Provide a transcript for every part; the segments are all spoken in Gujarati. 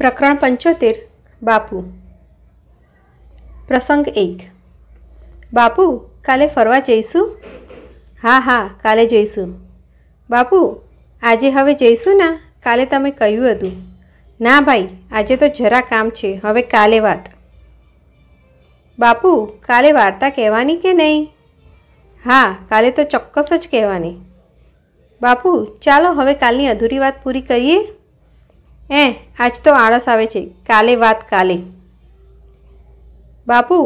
પ્રકરણ પંચોતેર બાપુ પ્રસંગ એક બાપુ કાલે ફરવા જઈશું હા હા કાલે જઈશું બાપુ આજે હવે જઈશું ના કાલે તમે કહ્યું હતું ના ભાઈ આજે તો જરા કામ છે હવે કાલે વાત બાપુ કાલે વાર્તા કહેવાની કે નહીં હા કાલે તો ચોક્કસ જ કહેવાની બાપુ ચાલો હવે કાલની અધૂરી વાત પૂરી કરીએ એ આજ તો આળસ આવે છે કાલે વાત કાલે બાપુ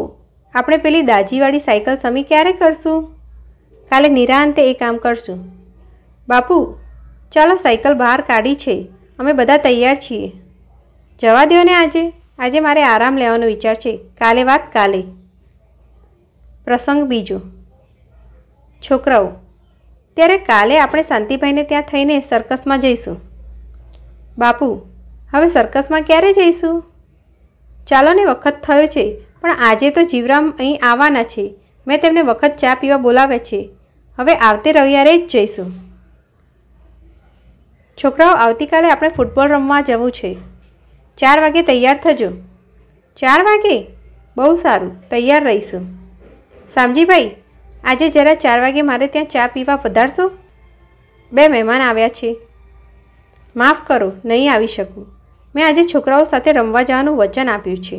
આપણે પેલી દાજીવાળી સાયકલ સમી ક્યારે કરશું કાલે નિરાંતે એ કામ કરશું બાપુ ચાલો સાયકલ બહાર કાઢી છે અમે બધા તૈયાર છીએ જવા દો ને આજે આજે મારે આરામ લેવાનો વિચાર છે કાલે વાત કાલે પ્રસંગ બીજો છોકરાઓ ત્યારે કાલે આપણે શાંતિભાઈને ત્યાં થઈને સર્કસમાં જઈશું બાપુ હવે સર્કસમાં ક્યારે જઈશું ચાલોને વખત થયો છે પણ આજે તો જીવરામ અહીં આવવાના છે મેં તેમને વખત ચા પીવા બોલાવે છે હવે આવતે રવિવારે જ જઈશું છોકરાઓ આવતીકાલે આપણે ફૂટબોલ રમવા જવું છે ચાર વાગે તૈયાર થજો ચાર વાગે બહુ સારું તૈયાર રહીશું સામજીભાઈ આજે જરા ચાર વાગે મારે ત્યાં ચા પીવા પધારશો બે મહેમાન આવ્યા છે માફ કરો નહીં આવી શકું મેં આજે છોકરાઓ સાથે રમવા જવાનું વચન આપ્યું છે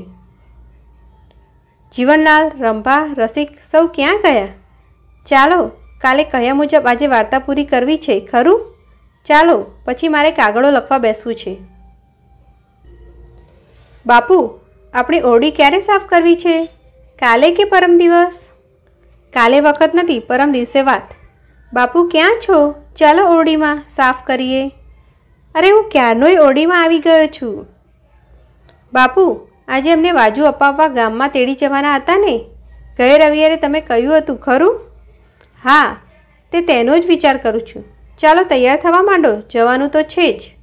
જીવનલાલ રંભા રસિક સૌ ક્યાં ગયા ચાલો કાલે કહ્યા મુજબ આજે વાર્તા પૂરી કરવી છે ખરું ચાલો પછી મારે કાગળો લખવા બેસવું છે બાપુ આપણે ઓરડી ક્યારે સાફ કરવી છે કાલે કે પરમ દિવસ કાલે વખત નથી પરમ દિવસે વાત બાપુ ક્યાં છો ચાલો ઓરડીમાં સાફ કરીએ અરે હું ક્યારનોય ઓડીમાં આવી ગયો છું બાપુ આજે અમને વાજુ અપાવવા ગામમાં તેડી જવાના હતા ને ગયે રવિવારે તમે કહ્યું હતું ખરું હા તે તેનો જ વિચાર કરું છું ચાલો તૈયાર થવા માંડો જવાનું તો છે જ